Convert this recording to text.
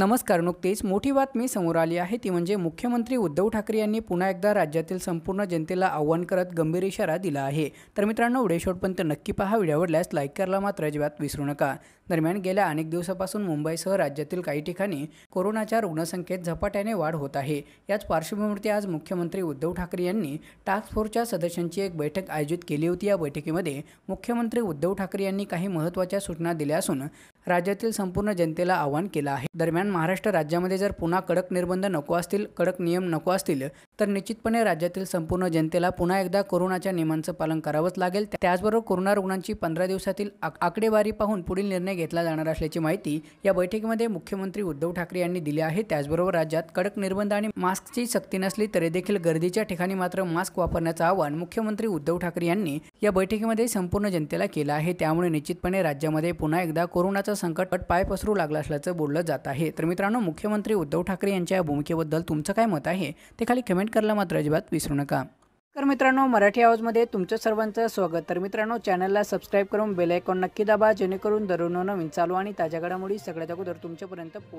नमस्कार नुकतीच मोठी बातमी समोर आली आहे ती म्हणजे मुख्यमंत्री उद्धव ठाकरे यांनी पुन्हा एकदा राज्यातील संपूर्ण जनतेला आव्हान करत गंभीर इशारा दिला आहे तर मित्रांनो व्हिडिओ नक्की पहा व्हिडिओ आवडल्यास लाईक करायला मात्र अजिबात विसरू नका दरम्यान गेल्या अनेक दिवसापासून मुंबईसह राज्यातील काही ठिकाणी कोरोनाच्या रुग्णसंख्येत झपाट्याने वाढ होत आहे याच पार्श्वभूमीवरती आज मुख्यमंत्री उद्धव ठाकरे यांनी टास्क फोर्सच्या सदस्यांची एक बैठक आयोजित केली होती या बैठकीमध्ये मुख्यमंत्री उद्धव ठाकरे यांनी काही महत्त्वाच्या सूचना दिल्या असून राज्यातील संपूर्ण जनतेला आवाहन केलं आहे दरम्यान महाराष्ट्र राज्यामध्ये जर पुन्हा कडक निर्बंध नको असतील कडक नियम नको असतील तर निश्चितपणे राज्यातील संपूर्ण जनतेला पुन्हा एकदा कोरोनाच्या नियमांचं पालन करावंच लागेल त्याचबरोबर कोरोना रुग्णांची पंधरा दिवसातील आकडेवारी पाहून पुढील निर्णय घेतला जाणार असल्याची माहिती या बैठकीमध्ये मुख्यमंत्री उद्धव ठाकरे यांनी दिली आहे त्याचबरोबर राज्यात कडक निर्बंध आणि मास्कची सक्ती नसली तरी देखील गर्दीच्या ठिकाणी मात्र मास्क वापरण्याचं आवाहन मुख्यमंत्री उद्धव ठाकरे यांनी या बैठकीमध्ये संपूर्ण जनतेला केलं आहे त्यामुळे निश्चितपणे राज्यामध्ये पुन्हा एकदा कोरोनाचं संकट पाय पसरू लागला असल्याचं बोललं जात आहे तर मित्रांनो मुख्यमंत्री उद्धव ठाकरे यांच्या या भूमिकेबद्दल तुमचं काय मत आहे ते खाली कमेंट कमेंट करायला मात्र अजिबात विसरू नका तर मित्रांनो मराठी आवाजमध्ये तुमचं सर्वांचं स्वागत तर मित्रांनो चॅनलला सबस्क्राईब करून बेल आयकॉन नक्की दाबा जेणेकरून दररोज नवीन चालू आणि ताज्या घडामोडी सगळ्यात अगोदर तुमच्यापर्यंत पोहोच